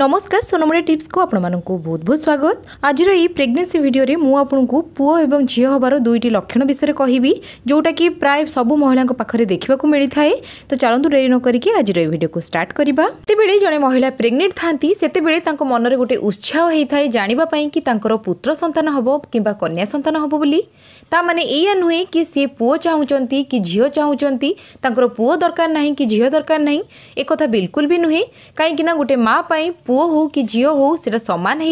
नमस्कार सोनमरा टीप्स को आपण बहुत बहुत स्वागत आज प्रेगनेसी भिडियो मुझक पुओ और झी हबार दुईट लक्षण विषय कह जोटा कि प्राय सब महिला देखा मिलता है तो चलो डेरी न करके आज भिडियो को स्टार्ट करवा ते जितेबले जड़े महिला प्रेग्नेंट था से मनरे गोटे उत्साह होता है जानवापी पुत्र सतान हम कि कन्या सतान हम बोलता या नुहे कि सी पुओ चाहूं कि झील चाहूं पुओ दरकार ना कि झील दरकार ना एक बिलकुल भी नुहे कहीं गोटे माँपी पुओ हो कि झी हो सामान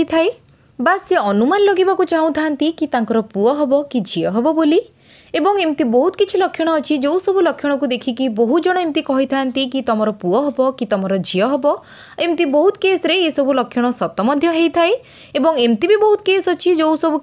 बास से अनुमान लगे चाहू था कि पुओ हम कि झील हम बोली एमती बहुत किसी लक्षण अच्छी जो सब लक्षण को देखिक बहुत जन एमती था कि तुम पु हम कि तुम झील हम एमती बहुत सब लक्षण सतमता एमती भी बहुत केस अच्छी जो सब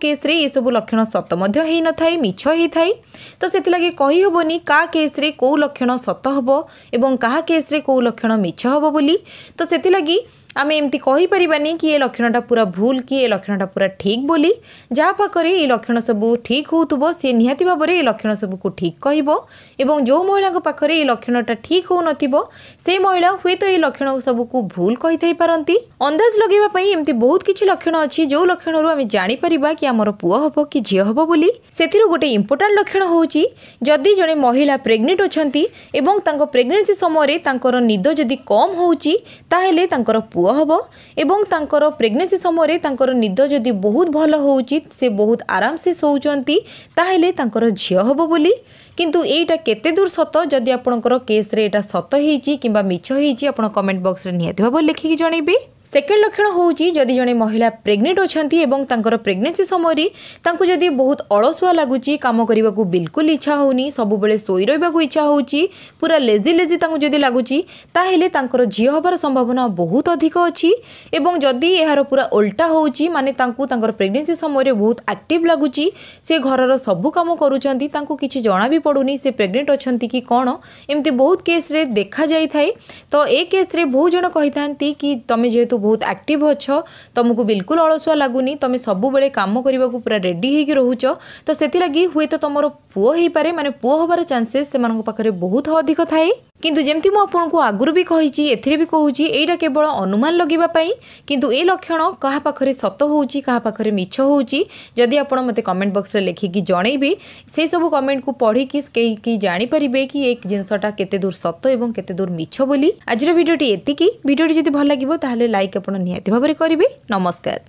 सब लक्षण सतमें मिछ होता है तो से लगे कहीहबनी क्या केस्रे कौ लक्षण सत हम एवं क्या केस्रे कौ लक्षण मीछ हम बोली तो से लगे आम एमती एमतीपरि कि ये लक्षणटा पूरा भूल कि ये लक्षणटा पूरा ठीक बोली जहाँफाक ये लक्षण सबू ठीक हो सी निहाती ଭାବରେ ଏହି ଲକ୍ଷଣ ସବୁକୁ ଠିକ୍ କହିବ ଏବଂ ଯେଉଁ ମହିଳାଙ୍କ ପାଖରେ ଏହି ଲକ୍ଷଣଟା ଠିକ୍ ହେଉନଥିବ ସେ ମହିଳା ହୁଏତ ଏହି ଲକ୍ଷଣ ସବୁକୁ ଭୁଲ କହିଥାଇପାରନ୍ତି ଅନ୍ଦାଜ ଲଗାଇବା ପାଇଁ ଏମିତି ବହୁତ କିଛି ଲକ୍ଷଣ ଅଛି ଯେଉଁ ଲକ୍ଷଣରୁ ଆମେ ଜାଣିପାରିବା କି ଆମର ପୁଅ ହେବ କି ଝିଅ ହେବ ବୋଲି ସେଥିରୁ ଗୋଟେ ଇମ୍ପୋର୍ଟାଣ୍ଟ ଲକ୍ଷଣ ହେଉଛି ଯଦି ଜଣେ ମହିଳା ପ୍ରେଗନେଣ୍ଟ ଅଛନ୍ତି ଏବଂ ତାଙ୍କ ପ୍ରେଗନେନ୍ସି ସମୟରେ ତାଙ୍କର ନିଦ ଯଦି କମ୍ ହେଉଛି ତାହେଲେ ତାଙ୍କର ପୁଅ ହେବ ଏବଂ ତାଙ୍କର ପ୍ରେଗନେନ୍ସି ସମୟରେ ତାଙ୍କର ନିଦ ଯଦି ବହୁତ ଭଲ ହେଉଛି ସେ ବହୁତ ଆରାମସେ ଶୋଉଛନ୍ତି ତାହେଲେ ତାଙ୍କର ଆପଣଙ୍କର ଝିଅ ହେବ ବୋଲି କିନ୍ତୁ ଏଇଟା କେତେ ଦୂର ସତ ଯଦି ଆପଣଙ୍କର କେସ୍ରେ ଏଇଟା ସତ ହେଇଛି କିମ୍ବା ମିଛ ହେଇଛି ଆପଣ କମେଣ୍ଟ ବକ୍ସରେ ନିହାତି ଭାବରେ ଲେଖିକି ଜଣେଇବି ସେକେଣ୍ଡ ଲକ୍ଷଣ ହେଉଛି ଯଦି ଜଣେ ମହିଳା ପ୍ରେଗନେଣ୍ଟ ଅଛନ୍ତି ଏବଂ ତାଙ୍କର ପ୍ରେଗନେନ୍ସି ସମୟରେ ତାଙ୍କୁ ଯଦି ବହୁତ ଅଳସୁଆ ଲାଗୁଛି କାମ କରିବାକୁ ବିଲକୁଲ ଇଚ୍ଛା ହେଉନି ସବୁବେଳେ ଶୋଇ ରହିବାକୁ ଇଚ୍ଛା ହେଉଛି ପୁରା ଲେଜି ଲେଜି ତାଙ୍କୁ ଯଦି ଲାଗୁଛି ତାହେଲେ ତାଙ୍କର ଝିଅ ହେବାର ସମ୍ଭାବନା ବହୁତ ଅଧିକ ଅଛି ଏବଂ ଯଦି ଏହାର ପୁରା ଓଲଟା ହେଉଛି ମାନେ ତାଙ୍କୁ ତାଙ୍କର ପ୍ରେଗନେନ୍ସି ସମୟରେ ବହୁତ ଆକ୍ଟିଭ୍ ଲାଗୁଛି ସେ ଘରର ସବୁ କାମ କରୁଛନ୍ତି ତାଙ୍କୁ କିଛି ଜଣା ବି ପଡ଼ୁନି ସେ ପ୍ରେଗନେଣ୍ଟ ଅଛନ୍ତି କି କ'ଣ ଏମିତି ବହୁତ କେସ୍ରେ ଦେଖାଯାଇଥାଏ ତ ଏ କେସ୍ରେ ବହୁତ ଜଣ କହିଥାନ୍ତି କି ତୁମେ ଯେହେତୁ ବହୁତ ଆକ୍ଟିଭ୍ ଅଛ ତୁମକୁ ବିଲକୁଲ ଅଳସୁଆ ଲାଗୁନି ତୁମେ ସବୁବେଳେ କାମ କରିବାକୁ ପୁରା ରେଡ଼ି ହେଇକି ରହୁଛ ତ ସେଥିଲାଗି ହୁଏତ ତୁମର ପୁଅ ହେଇପାରେ ମାନେ ପୁଅ ହେବାର ଚାନ୍ସେସ୍ ସେମାନଙ୍କ ପାଖରେ ବହୁତ ଅଧିକ ଥାଏ কিন্তু ଯେମିତି ମୁଁ ଆପଣଙ୍କୁ ଆଗରୁ ବି କହିଛି ଏଥିରେ ବି କହୁଛି ଏଇଟା କେବଳ ଅନୁମାନ ଲଗେଇବା ପାଇଁ କିନ୍ତୁ ଏ ଲକ୍ଷଣ କାହା ପାଖରେ ସତ ହେଉଛି କାହା ପାଖରେ ମିଛ ହେଉଛି ଯଦି ଆପଣ ମୋତେ କମେଣ୍ଟ ବକ୍ସରେ ଲେଖିକି ଜଣେଇବେ ସେସବୁ କମେଣ୍ଟକୁ ପଢ଼ିକି କେହି କେହି ଜାଣିପାରିବେ କି ଏ ଜିନିଷଟା କେତେ ଦୂର ସତ ଏବଂ କେତେ ଦୂର ମିଛ ବୋଲି ଆଜିର ଭିଡ଼ିଓଟି ଏତିକି ଭିଡ଼ିଓଟି ଯଦି ଭଲ ଲାଗିବ ତାହେଲେ ଲାଇକ୍ ଆପଣ ନିହାତି ଭାବରେ କରିବେ ନମସ୍କାର